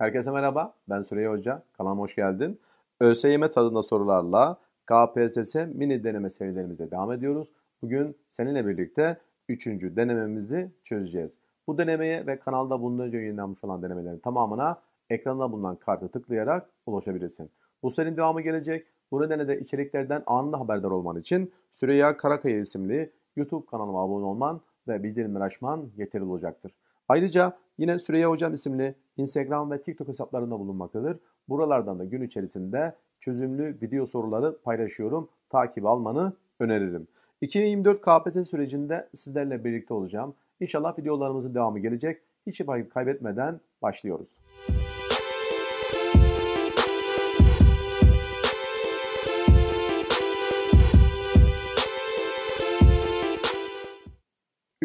Herkese merhaba, ben Süreyya Hoca. Kanalıma hoş geldin. ÖSYM tadında sorularla KPSS mini deneme serilerimize devam ediyoruz. Bugün seninle birlikte 3. denememizi çözeceğiz. Bu denemeye ve kanalda bundan önce yayınlanmış olan denemelerin tamamına ekranda bulunan kartı tıklayarak ulaşabilirsin. Bu serinin devamı gelecek. Bu nedenle de içeriklerden anında haberdar olman için Süreyya Karakaya isimli YouTube kanalıma abone olman ve bildirimleri açman yeterli olacaktır. Ayrıca yine Süreyya Hocam isimli Instagram ve TikTok hesaplarında bulunmaktadır. Buralardan da gün içerisinde çözümlü video soruları paylaşıyorum. Takip almanı öneririm. 2024 KPSS sürecinde sizlerle birlikte olacağım. İnşallah videolarımızın devamı gelecek. Hiçbir vakit kaybetmeden başlıyoruz. Müzik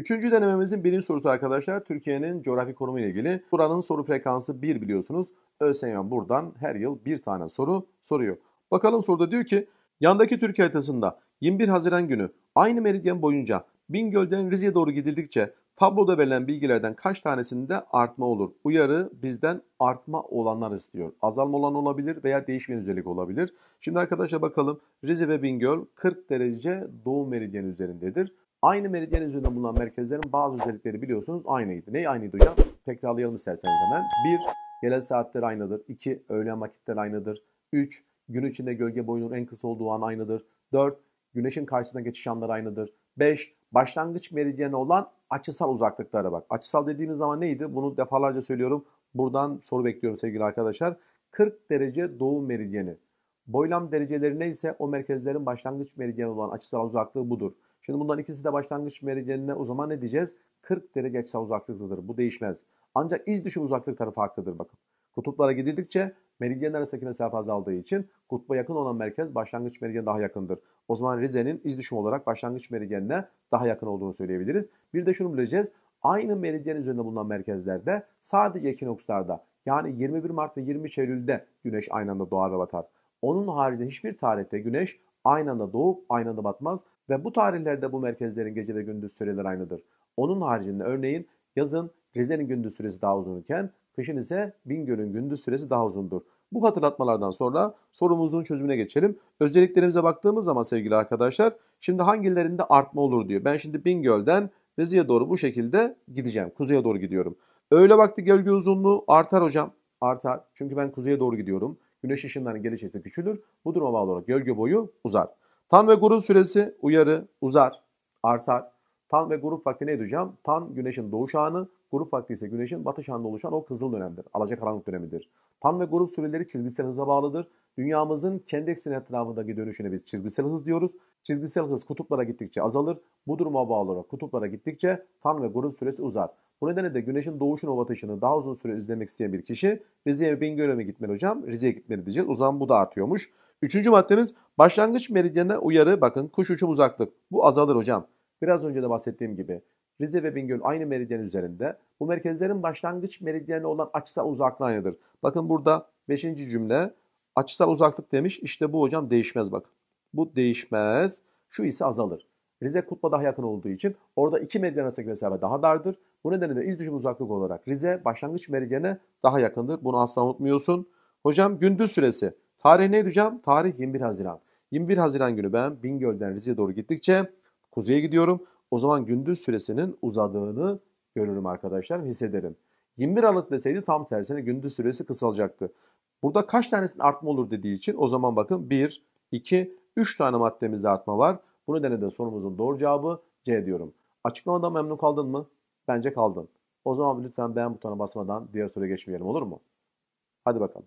Üçüncü denememizin birinci sorusu arkadaşlar Türkiye'nin coğrafi konumu ile ilgili. Buranın soru frekansı 1 biliyorsunuz. ÖSYM buradan her yıl bir tane soru soruyor. Bakalım soruda diyor ki yandaki Türkiye haritasında 21 Haziran günü aynı meridyen boyunca Bingöl'den Rize'ye doğru gidildikçe tabloda verilen bilgilerden kaç tanesinde artma olur? Uyarı bizden artma olanlar istiyor. Azalma olan olabilir veya değişmeyen özellik olabilir. Şimdi arkadaşlar bakalım Rize ve Bingöl 40 derece doğu meridyeni üzerindedir. Aynı meridyen üzerinde bulunan merkezlerin bazı özellikleri biliyorsunuz aynıydı. Neyi aynıydı hocam? Tekrarlayalım isterseniz hemen. 1. Gelen saatler aynıdır. 2. Öğlen vakitler aynıdır. 3. Gün içinde gölge boyunun en kısa olduğu an aynıdır. 4. Güneşin karşısına geçiş anları aynıdır. 5. Başlangıç meridyeni olan açısal uzaklıklara bak. Açısal dediğimiz zaman neydi? Bunu defalarca söylüyorum. Buradan soru bekliyorum sevgili arkadaşlar. 40 derece doğu meridyeni. Boylam dereceleri neyse o merkezlerin başlangıç meridyeni olan açısal uzaklığı budur. Şimdi bunların ikisi de başlangıç meridyenine o zaman ne diyeceğiz? 40 derece açısal uzaklıktadır. Bu değişmez. Ancak iz düşüm uzaklık tarafı farklıdır bakın. Kutuplara gidildikçe meridyenler arasındaki mesafe azaldığı için kutba yakın olan merkez başlangıç meridyen daha yakındır. O zaman Rize'nin iz düşüm olarak başlangıç meridyenine daha yakın olduğunu söyleyebiliriz. Bir de şunu bileceğiz. Aynı meridyen üzerinde bulunan merkezlerde sadece ekinokslarda yani 21 Mart ve 23 Eylül'de güneş aynı anda doğar ve batar. Onun haricinde hiçbir tarihte güneş aynı anda doğup aynı anda batmaz ve bu tarihlerde bu merkezlerin gece ve gündüz süreleri aynıdır. Onun haricinde örneğin yazın Rize'nin gündüz süresi daha uzunken kışın ise Bingöl'ün gündüz süresi daha uzundur. Bu hatırlatmalardan sonra sorumuzun çözümüne geçelim. Özelliklerimize baktığımız zaman sevgili arkadaşlar şimdi hangilerinde artma olur diyor. Ben şimdi Bingöl'den Rize'ye doğru bu şekilde gideceğim. Kuzeye doğru gidiyorum. Öğle vakti gölge uzunluğu artar hocam. Artar. Çünkü ben kuzeye doğru gidiyorum. Güneş ışınlarının geliş açısı küçülür. Bu duruma bağlı olarak gölge boyu uzar. Tan ve gurul süresi uyarı uzar, artar. Tan ve grup vakti ne diyeceğim? Tan güneşin doğuş anı, grup vakti ise güneşin batış anında oluşan o kızıl dönemdir. Alacakaranlık dönemidir. Tan ve grup süreleri çizgisel hıza bağlıdır. Dünyamızın kendi ekseni etrafındaki dönüşüne biz çizgisel hız diyoruz. Çizgisel hız kutuplara gittikçe azalır. Bu duruma bağlı olarak kutuplara gittikçe tan ve grup süresi uzar. Bu nedenle de güneşin doğuşunu batışını daha uzun süre izlemek isteyen bir kişi Rize'ye Bingöl'e mi gitmeli hocam? Rize'ye gitmeli diyeceğiz. O zaman bu da artıyormuş. Üçüncü maddemiz başlangıç meridyenine uyarı. Bakın kuş uçum uzaklık. Bu azalır hocam. Biraz önce de bahsettiğim gibi Rize ve Bingöl aynı meridyen üzerinde. Bu merkezlerin başlangıç meridyeni olan açısal uzaklığı aynıdır. Bakın burada 5. cümle açısal uzaklık demiş. İşte bu hocam değişmez bak. Bu değişmez. Şu ise azalır. Rize kutba daha yakın olduğu için orada iki meridyen arasındaki mesafe daha dardır. Bu nedenle de iz düşüm uzaklık olarak Rize başlangıç meridyene daha yakındır. Bunu asla unutmuyorsun. Hocam gündüz süresi. Tarih ne hocam? Tarih 21 Haziran. 21 Haziran günü ben Bingöl'den Rize'ye doğru gittikçe kuzeye gidiyorum. O zaman gündüz süresinin uzadığını görürüm arkadaşlar, hissederim. 21 Aralık deseydi tam tersine gündüz süresi kısalacaktı. Burada kaç tanesinin artma olur dediği için o zaman bakın 1, 2, 3 tane maddemizde artma var. Bu nedenle de sorumuzun doğru cevabı C diyorum. Açıklamadan memnun kaldın mı? Bence kaldın. O zaman lütfen beğen butonuna basmadan diğer soruya geçmeyelim olur mu? Hadi bakalım.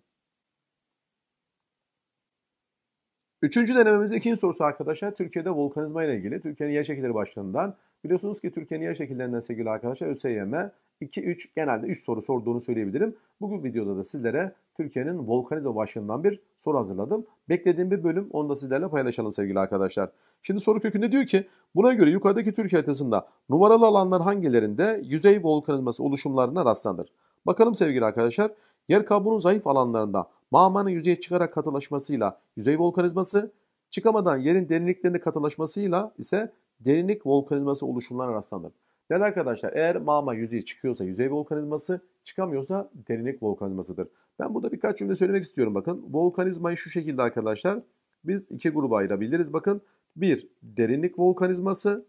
Üçüncü denememizin ikinci sorusu arkadaşlar Türkiye'de volkanizma ile ilgili. Türkiye'nin yer şekilleri başlığından biliyorsunuz ki Türkiye'nin yer şekillerinden sevgili arkadaşlar ÖSYM 2-3 genelde 3 soru sorduğunu söyleyebilirim. Bugün videoda da sizlere Türkiye'nin volkanizma başlığından bir soru hazırladım. Beklediğim bir bölüm onu da sizlerle paylaşalım sevgili arkadaşlar. Şimdi soru kökünde diyor ki buna göre yukarıdaki Türkiye haritasında numaralı alanlar hangilerinde yüzey volkanizması oluşumlarına rastlanır? Bakalım sevgili arkadaşlar yer kabuğunun zayıf alanlarında mağmanın yüzeye çıkarak katılaşmasıyla yüzey volkanizması, çıkamadan yerin derinliklerinde katılaşmasıyla ise derinlik volkanizması oluşumlarına rastlanır. Değerli arkadaşlar eğer mağma yüzeye çıkıyorsa yüzey volkanizması, çıkamıyorsa derinlik volkanizmasıdır. Ben burada birkaç cümle söylemek istiyorum bakın. Volkanizmayı şu şekilde arkadaşlar biz iki gruba ayırabiliriz. Bakın bir derinlik volkanizması,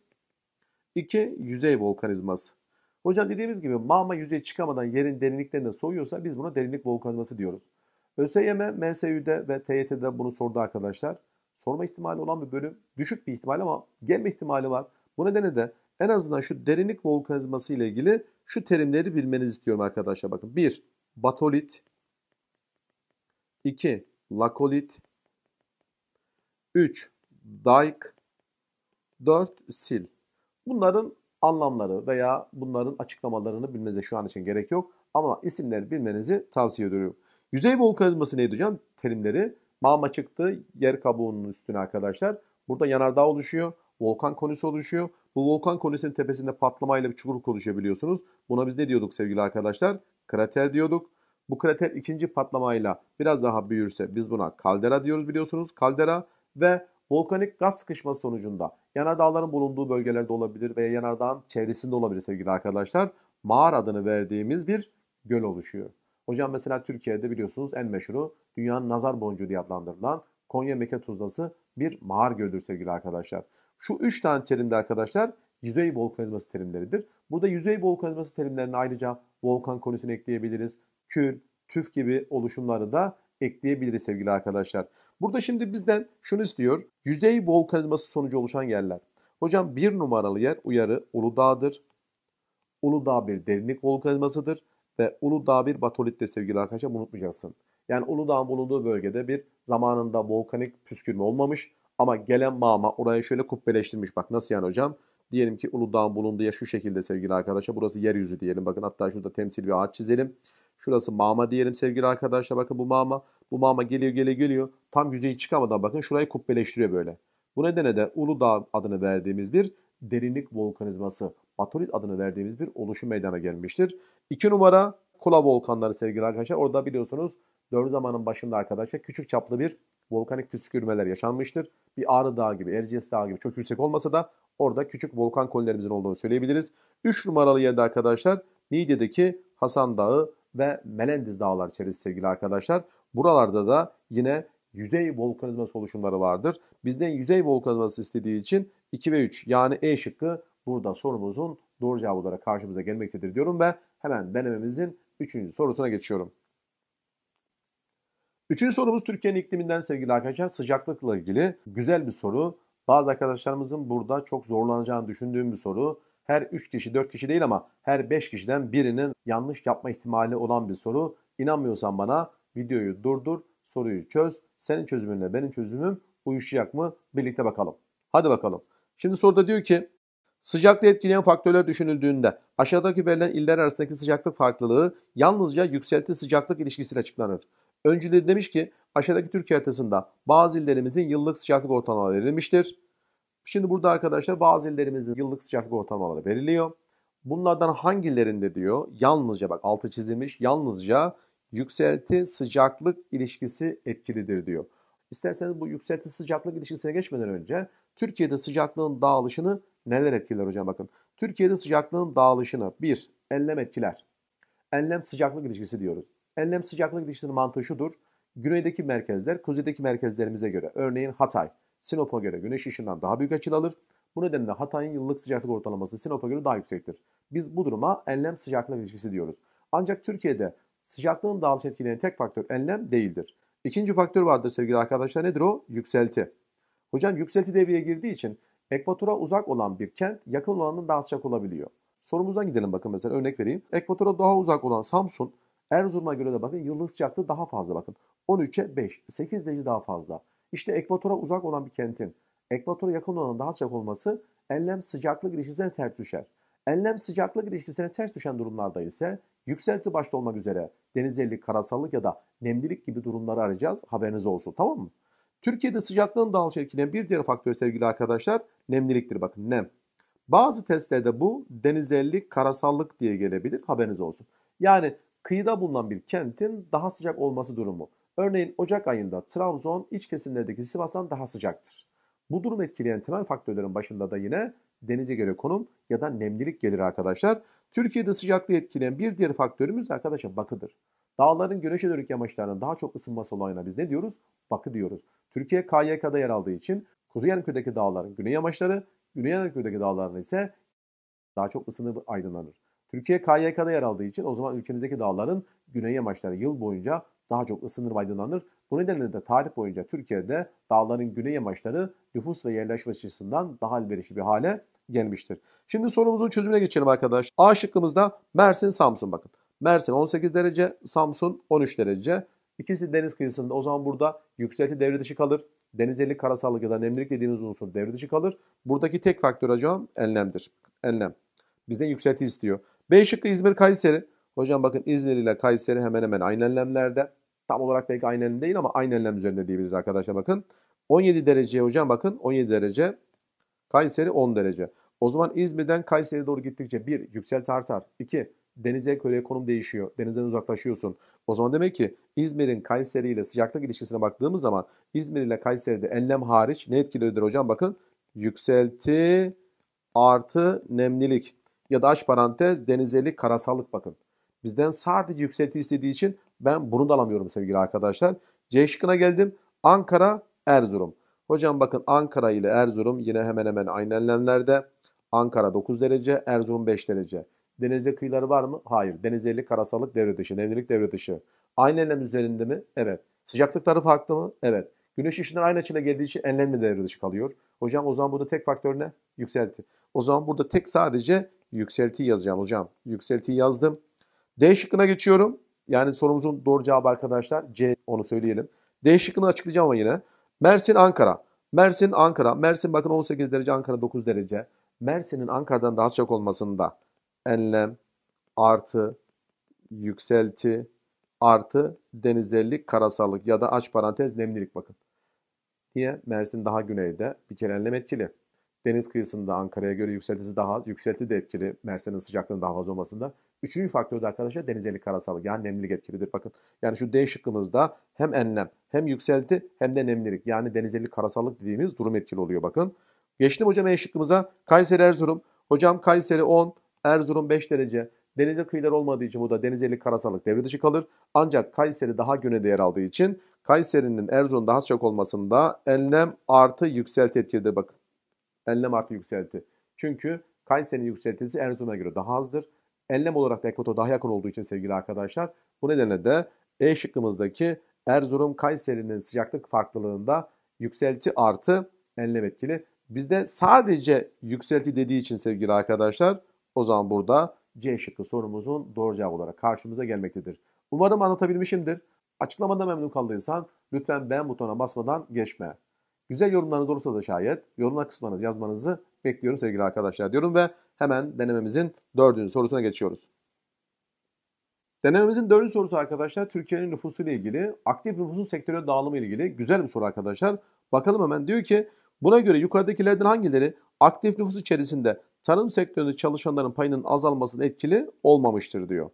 iki yüzey volkanizması. Hocam dediğimiz gibi mağma yüzeye çıkamadan yerin derinliklerinde soğuyorsa biz buna derinlik volkanizması diyoruz. ÖSYM, e, MSÜ'de ve TYT'de bunu sordu arkadaşlar. Sorma ihtimali olan bir bölüm. Düşük bir ihtimal ama gelme ihtimali var. Bu nedenle de en azından şu derinlik volkanizması ile ilgili şu terimleri bilmenizi istiyorum arkadaşlar. Bakın 1. Batolit 2. Lakolit 3. Dike 4. Sil Bunların anlamları veya bunların açıklamalarını bilmenize şu an için gerek yok. Ama isimleri bilmenizi tavsiye ediyorum. Yüzey volkanizması neydi hocam? Terimleri. Mağma çıktı yer kabuğunun üstüne arkadaşlar. Burada yanardağ oluşuyor. Volkan konisi oluşuyor. Bu volkan konisinin tepesinde patlamayla bir çukur oluşabiliyorsunuz. Buna biz ne diyorduk sevgili arkadaşlar? Krater diyorduk. Bu krater ikinci patlamayla biraz daha büyürse biz buna kaldera diyoruz biliyorsunuz. Kaldera ve volkanik gaz sıkışması sonucunda yanardağların bulunduğu bölgelerde olabilir veya yanardağın çevresinde olabilir sevgili arkadaşlar. Mağar adını verdiğimiz bir göl oluşuyor. Hocam mesela Türkiye'de biliyorsunuz en meşhuru dünyanın nazar boncuğu diye adlandırılan Konya Meke Tuzlası bir mağar göldür sevgili arkadaşlar. Şu 3 tane terimde arkadaşlar yüzey volkanizması terimleridir. Burada yüzey volkanizması terimlerine ayrıca volkan konusunu ekleyebiliriz. Kül, tüf gibi oluşumları da ekleyebiliriz sevgili arkadaşlar. Burada şimdi bizden şunu istiyor. Yüzey volkanizması sonucu oluşan yerler. Hocam bir numaralı yer uyarı Uludağ'dır. Uludağ bir derinlik volkanizmasıdır ve Uludağ bir batolittir sevgili arkadaşlar unutmayacaksın. Yani Uludağ'ın bulunduğu bölgede bir zamanında volkanik püskürme olmamış ama gelen mağma orayı şöyle kubbeleştirmiş. Bak nasıl yani hocam? Diyelim ki Uludağ'ın bulunduğu ya şu şekilde sevgili arkadaşlar. Burası yeryüzü diyelim. Bakın hatta şurada temsil bir ağaç çizelim. Şurası mağma diyelim sevgili arkadaşlar. Bakın bu mağma. Bu mağma geliyor geliyor geliyor. Tam yüzeyi çıkamadan bakın şurayı kubbeleştiriyor böyle. Bu nedenle de Uludağ adını verdiğimiz bir derinlik volkanizması batolit adını verdiğimiz bir oluşum meydana gelmiştir. 2 numara Kula volkanları sevgili arkadaşlar. Orada biliyorsunuz dördü zamanın başında arkadaşlar küçük çaplı bir volkanik püskürmeler yaşanmıştır. Bir Ağrı Dağı gibi, Erciyes Dağı gibi çok yüksek olmasa da orada küçük volkan konilerimizin olduğunu söyleyebiliriz. 3 numaralı yerde arkadaşlar Niğde'deki Hasan Dağı ve Melendiz Dağları içerisinde sevgili arkadaşlar. Buralarda da yine yüzey volkanizması oluşumları vardır. Bizden yüzey volkanizması istediği için 2 ve 3 yani E şıkkı burada sorumuzun doğru cevabı olarak karşımıza gelmektedir diyorum ve hemen denememizin 3. sorusuna geçiyorum. Üçüncü sorumuz Türkiye'nin ikliminden sevgili arkadaşlar sıcaklıkla ilgili güzel bir soru. Bazı arkadaşlarımızın burada çok zorlanacağını düşündüğüm bir soru. Her 3 kişi 4 kişi değil ama her 5 kişiden birinin yanlış yapma ihtimali olan bir soru. İnanmıyorsan bana videoyu durdur, soruyu çöz. Senin çözümünle benim çözümüm uyuşacak mı? Birlikte bakalım. Hadi bakalım. Şimdi soruda diyor ki Sıcaklığı etkileyen faktörler düşünüldüğünde aşağıdaki verilen iller arasındaki sıcaklık farklılığı yalnızca yükselti sıcaklık ilişkisiyle açıklanır. Öncülü demiş ki aşağıdaki Türkiye haritasında bazı illerimizin yıllık sıcaklık ortalamaları verilmiştir. Şimdi burada arkadaşlar bazı illerimizin yıllık sıcaklık ortalamaları veriliyor. Bunlardan hangilerinde diyor yalnızca bak altı çizilmiş yalnızca yükselti sıcaklık ilişkisi etkilidir diyor. İsterseniz bu yükselti sıcaklık ilişkisine geçmeden önce Türkiye'de sıcaklığın dağılışını neler etkiler hocam bakın. Türkiye'de sıcaklığın dağılışını bir enlem etkiler. Enlem sıcaklık ilişkisi diyoruz. Enlem sıcaklık ilişkisinin mantığı şudur. Güneydeki merkezler kuzeydeki merkezlerimize göre örneğin Hatay, Sinop'a göre güneş ışığından daha büyük açıl alır. Bu nedenle Hatay'ın yıllık sıcaklık ortalaması Sinop'a göre daha yüksektir. Biz bu duruma enlem sıcaklık ilişkisi diyoruz. Ancak Türkiye'de sıcaklığın dağılış etkileyen tek faktör enlem değildir. İkinci faktör vardır sevgili arkadaşlar nedir o? Yükselti. Hocam yükselti devreye girdiği için ekvatora uzak olan bir kent yakın olanın daha sıcak olabiliyor. Sorumuzdan gidelim bakın mesela örnek vereyim. Ekvatora daha uzak olan Samsun Erzurum'a göre de bakın yıllık sıcaklığı daha fazla bakın. 13'e 5, 8 derece daha fazla. İşte ekvatora uzak olan bir kentin ekvatora yakın olanın daha sıcak olması enlem sıcaklık ilişkisine ters düşer. Enlem sıcaklık ilişkisine ters düşen durumlarda ise yükselti başta olmak üzere denizellik, karasallık ya da nemlilik gibi durumları arayacağız. Haberiniz olsun tamam mı? Türkiye'de sıcaklığın dağılışa etkileyen bir diğer faktör sevgili arkadaşlar nemliliktir bakın nem. Bazı testlerde bu denizellik, karasallık diye gelebilir haberiniz olsun. Yani kıyıda bulunan bir kentin daha sıcak olması durumu. Örneğin Ocak ayında Trabzon iç kesimlerdeki Sivas'tan daha sıcaktır. Bu durum etkileyen temel faktörlerin başında da yine denize göre konum ya da nemlilik gelir arkadaşlar. Türkiye'de sıcaklığı etkileyen bir diğer faktörümüz arkadaşlar bakıdır. Dağların güneşe dönük yamaçlarının daha çok ısınması olayına biz ne diyoruz? Bakı diyoruz. Türkiye KYK'da yer aldığı için Kuzey Anadolu'daki dağların güney yamaçları, Güney Anadolu'daki dağların ise daha çok ısınıp aydınlanır. Türkiye KYK'da yer aldığı için o zaman ülkemizdeki dağların güney yamaçları yıl boyunca daha çok ısınır ve aydınlanır. Bu nedenle de tarih boyunca Türkiye'de dağların güney yamaçları nüfus ve yerleşme açısından daha elverişli bir hale gelmiştir. Şimdi sorumuzun çözümüne geçelim arkadaş. A şıkkımızda Mersin, Samsun bakın. Mersin 18 derece, Samsun 13 derece. İkisi deniz kıyısında. O zaman burada yükselti devre dışı kalır. Denizellik, karasallık ya da nemlilik dediğimiz unsur devre dışı kalır. Buradaki tek faktör hocam enlemdir. Enlem. Bizden yükselti istiyor. B şıkkı İzmir, Kayseri. Hocam bakın İzmir ile Kayseri hemen hemen aynı enlemlerde. Tam olarak belki aynı enlem değil ama aynı enlem üzerinde diyebiliriz arkadaşlar bakın. 17 derece hocam bakın 17 derece. Kayseri 10 derece. O zaman İzmir'den Kayseri'ye doğru gittikçe 1 yükselti artar. 2 denize göre konum değişiyor. Denizden uzaklaşıyorsun. O zaman demek ki İzmir'in Kayseri ile sıcaklık ilişkisine baktığımız zaman İzmir ile Kayseri'de enlem hariç ne etkileridir hocam? Bakın yükselti artı nemlilik ya da aç parantez denizelik karasallık bakın. Bizden sadece yükselti istediği için ben bunu da alamıyorum sevgili arkadaşlar. C şıkkına geldim. Ankara, Erzurum. Hocam bakın Ankara ile Erzurum yine hemen hemen aynı enlemlerde. Ankara 9 derece, Erzurum 5 derece. Denize kıyıları var mı? Hayır. Denizli karasallık devre dışı, nemlilik devre dışı. Aynı enlem üzerinde mi? Evet. Sıcaklıkları farklı mı? Evet. Güneş ışınları aynı açıyla geldiği için enlem mi devre dışı kalıyor? Hocam o zaman burada tek faktör ne? Yükselti. O zaman burada tek sadece yükselti yazacağım hocam. Yükselti yazdım. D şıkkına geçiyorum. Yani sorumuzun doğru cevabı arkadaşlar C onu söyleyelim. D şıkkını açıklayacağım ama yine. Mersin Ankara. Mersin Ankara. Mersin bakın 18 derece Ankara 9 derece. Mersin'in Ankara'dan daha sıcak olmasında enlem artı yükselti artı denizellik, karasallık ya da aç parantez nemlilik bakın. Niye? Mersin daha güneyde bir kere enlem etkili. Deniz kıyısında Ankara'ya göre yükseltisi daha Yükselti de etkili Mersin'in sıcaklığının daha fazla olmasında. Üçüncü faktör de arkadaşlar denizellik karasallık yani nemlilik etkilidir. Bakın yani şu D şıkkımızda hem enlem hem yükselti hem de nemlilik yani denizellik karasallık dediğimiz durum etkili oluyor bakın. Geçtim hocam E şıkkımıza. Kayseri Erzurum. Hocam Kayseri 10, Erzurum 5 derece. Denize kıyılar olmadığı için bu da Denizli Karasalık devre dışı kalır. Ancak Kayseri daha güneyde yer aldığı için Kayseri'nin Erzurum'un daha sıcak olmasında enlem artı yükselti etkilidir bakın. Enlem artı yükselti. Çünkü Kayseri'nin yükseltisi Erzurum'a göre daha azdır. Enlem olarak da ekvator daha yakın olduğu için sevgili arkadaşlar bu nedenle de E şıkkımızdaki Erzurum Kayseri'nin sıcaklık farklılığında yükselti artı enlem etkili. Bizde sadece yükselti dediği için sevgili arkadaşlar o zaman burada C şıkkı sorumuzun doğru cevabı olarak karşımıza gelmektedir. Umarım anlatabilmişimdir. Açıklamada memnun kaldıysan lütfen beğen butonuna basmadan geçme. Güzel yorumlarınız olursa da şayet yorumlar kısmınız yazmanızı bekliyorum sevgili arkadaşlar diyorum ve hemen denememizin dördüncü sorusuna geçiyoruz. Denememizin dördüncü sorusu arkadaşlar Türkiye'nin nüfusu ile ilgili aktif nüfusun sektöre dağılımı ile ilgili güzel bir soru arkadaşlar. Bakalım hemen diyor ki buna göre yukarıdakilerden hangileri aktif nüfus içerisinde tarım sektöründe çalışanların payının azalmasının etkili olmamıştır diyor.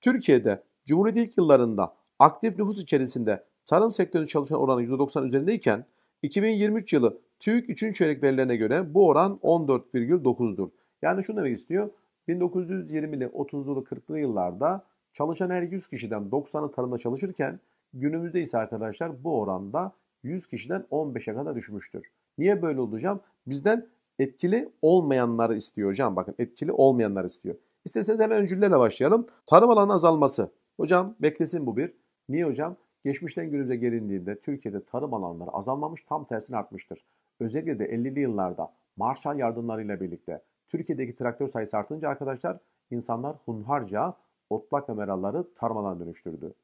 Türkiye'de Cumhuriyet ilk yıllarında aktif nüfus içerisinde tarım sektöründe çalışan oranı %90 üzerindeyken 2023 yılı TÜİK 3. çeyrek verilerine göre bu oran 14,9'dur. Yani şunu demek istiyor. 1920'li, 30'lu, 40'lı yıllarda çalışan her 100 kişiden 90'ı tarımda çalışırken günümüzde ise arkadaşlar bu oranda 100 kişiden 15'e kadar düşmüştür. Niye böyle olacağım? Bizden Etkili olmayanları istiyor hocam. Bakın etkili olmayanları istiyor. İsterseniz hemen öncüllerle başlayalım. Tarım alanı azalması. Hocam beklesin bu bir. Niye hocam? Geçmişten günümüze gelindiğinde Türkiye'de tarım alanları azalmamış tam tersine artmıştır. Özellikle de 50'li yıllarda Marshall yardımlarıyla birlikte Türkiye'deki traktör sayısı artınca arkadaşlar insanlar hunharca otlak ve meraları tarım alanına dönüştürdü.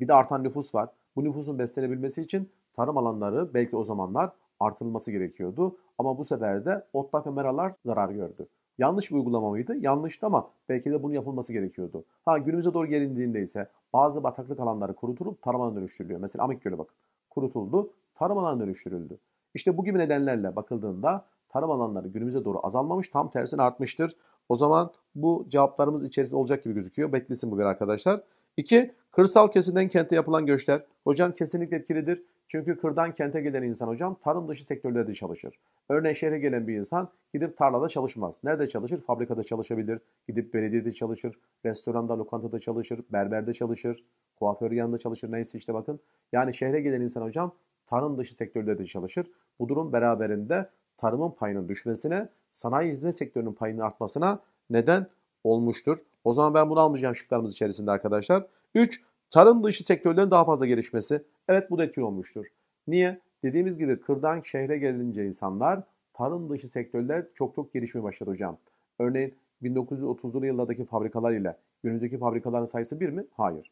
Bir de artan nüfus var. Bu nüfusun beslenebilmesi için tarım alanları belki o zamanlar artılması gerekiyordu. Ama bu sefer de otlak kameralar zarar gördü. Yanlış bir uygulama mıydı? Yanlıştı ama belki de bunun yapılması gerekiyordu. Ha günümüze doğru gelindiğinde ise bazı bataklık alanları kurutulup tarım alanına dönüştürülüyor. Mesela Amik Gölü bakın. Kurutuldu, tarım alanına dönüştürüldü. İşte bu gibi nedenlerle bakıldığında tarım alanları günümüze doğru azalmamış, tam tersine artmıştır. O zaman bu cevaplarımız içerisinde olacak gibi gözüküyor. Beklesin bu bir arkadaşlar. 2. Kırsal kesimden kente yapılan göçler. Hocam kesinlikle etkilidir. Çünkü kırdan kente gelen insan hocam tarım dışı sektörlerde çalışır. Örneğin şehre gelen bir insan gidip tarlada çalışmaz. Nerede çalışır? Fabrikada çalışabilir, gidip belediyede çalışır, restoranda, lokantada çalışır, berberde çalışır, kuaför yanında çalışır neyse işte bakın. Yani şehre gelen insan hocam tarım dışı sektörlerde çalışır. Bu durum beraberinde tarımın payının düşmesine, sanayi hizmet sektörünün payının artmasına neden olmuştur. O zaman ben bunu almayacağım şıklarımız içerisinde arkadaşlar. 3. Tarım dışı sektörlerin daha fazla gelişmesi. Evet bu da etki olmuştur. Niye? Dediğimiz gibi kırdan şehre gelince insanlar tarım dışı sektörler çok çok gelişmeye başladı hocam. Örneğin 1930'lu yıllardaki fabrikalar ile günümüzdeki fabrikaların sayısı bir mi? Hayır.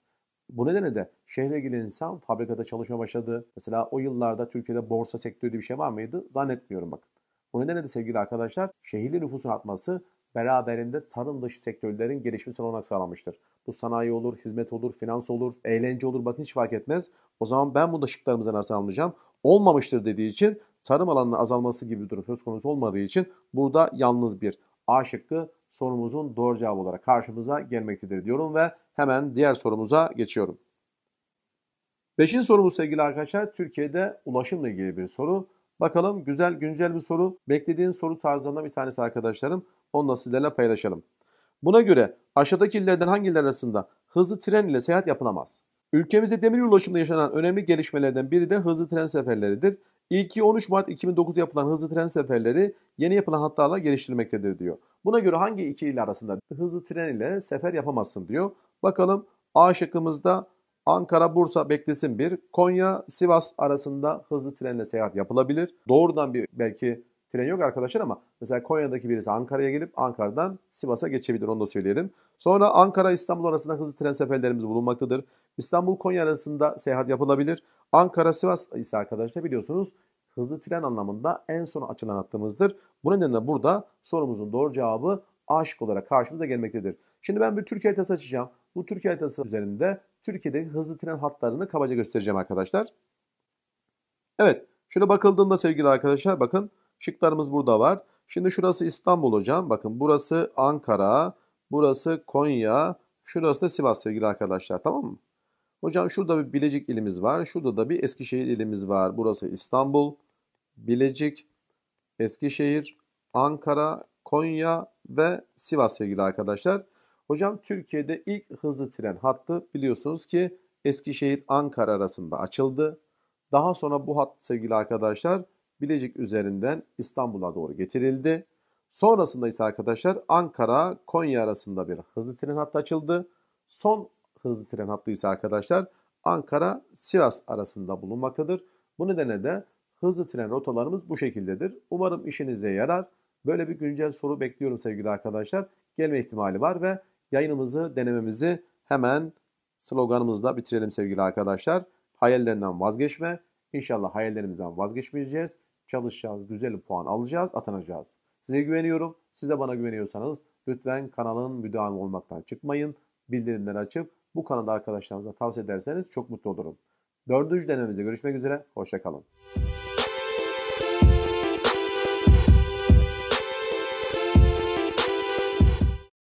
Bu nedenle de şehre gelen insan fabrikada çalışmaya başladı. Mesela o yıllarda Türkiye'de borsa sektörü bir şey var mıydı? Zannetmiyorum bakın. Bu nedenle de sevgili arkadaşlar şehirli nüfusun artması beraberinde tarım dışı sektörlerin gelişmesine olanak sağlamıştır. Bu sanayi olur, hizmet olur, finans olur, eğlence olur bakın hiç fark etmez. O zaman ben bunu da şıklarımıza nasıl almayacağım? Olmamıştır dediği için tarım alanının azalması gibi bir durum söz konusu olmadığı için burada yalnız bir A şıkkı sorumuzun doğru cevabı olarak karşımıza gelmektedir diyorum ve hemen diğer sorumuza geçiyorum. Beşinci sorumuz sevgili arkadaşlar Türkiye'de ulaşımla ilgili bir soru. Bakalım güzel güncel bir soru. Beklediğim soru tarzından bir tanesi arkadaşlarım. Onu sizlerle paylaşalım. Buna göre aşağıdaki illerden hangileri arasında hızlı tren ile seyahat yapılamaz? Ülkemizde demir ulaşımda yaşanan önemli gelişmelerden biri de hızlı tren seferleridir. İlki 13 Mart 2009 yapılan hızlı tren seferleri yeni yapılan hatlarla geliştirilmektedir diyor. Buna göre hangi iki il arasında hızlı tren ile sefer yapamazsın diyor. Bakalım A şıkkımızda Ankara Bursa beklesin bir. Konya Sivas arasında hızlı trenle seyahat yapılabilir. Doğrudan bir belki Tren yok arkadaşlar ama mesela Konya'daki birisi Ankara'ya gelip Ankara'dan Sivas'a geçebilir onu da söyleyelim. Sonra Ankara İstanbul arasında hızlı tren seferlerimiz bulunmaktadır. İstanbul Konya arasında seyahat yapılabilir. Ankara Sivas ise arkadaşlar biliyorsunuz hızlı tren anlamında en son açılan hattımızdır. Bu nedenle burada sorumuzun doğru cevabı aşık olarak karşımıza gelmektedir. Şimdi ben bir Türkiye haritası açacağım. Bu Türkiye haritası üzerinde Türkiye'deki hızlı tren hatlarını kabaca göstereceğim arkadaşlar. Evet şöyle bakıldığında sevgili arkadaşlar bakın Şıklarımız burada var. Şimdi şurası İstanbul hocam. Bakın burası Ankara, burası Konya, şurası da Sivas sevgili arkadaşlar tamam mı? Hocam şurada bir Bilecik ilimiz var. Şurada da bir Eskişehir ilimiz var. Burası İstanbul, Bilecik, Eskişehir, Ankara, Konya ve Sivas sevgili arkadaşlar. Hocam Türkiye'de ilk hızlı tren hattı biliyorsunuz ki Eskişehir Ankara arasında açıldı. Daha sonra bu hat sevgili arkadaşlar Bilecik üzerinden İstanbul'a doğru getirildi. Sonrasında ise arkadaşlar Ankara Konya arasında bir hızlı tren hattı açıldı. Son hızlı tren hattı ise arkadaşlar Ankara Sivas arasında bulunmaktadır. Bu nedenle de hızlı tren rotalarımız bu şekildedir. Umarım işinize yarar. Böyle bir güncel soru bekliyorum sevgili arkadaşlar. Gelme ihtimali var ve yayınımızı denememizi hemen sloganımızla bitirelim sevgili arkadaşlar. Hayallerinden vazgeçme. İnşallah hayallerimizden vazgeçmeyeceğiz çalışacağız, güzel puan alacağız, atanacağız. Size güveniyorum. Siz de bana güveniyorsanız lütfen kanalın müdavimi olmaktan çıkmayın. Bildirimleri açıp bu kanalda arkadaşlarınıza tavsiye ederseniz çok mutlu olurum. Dördüncü denememizde görüşmek üzere. Hoşçakalın. kalın.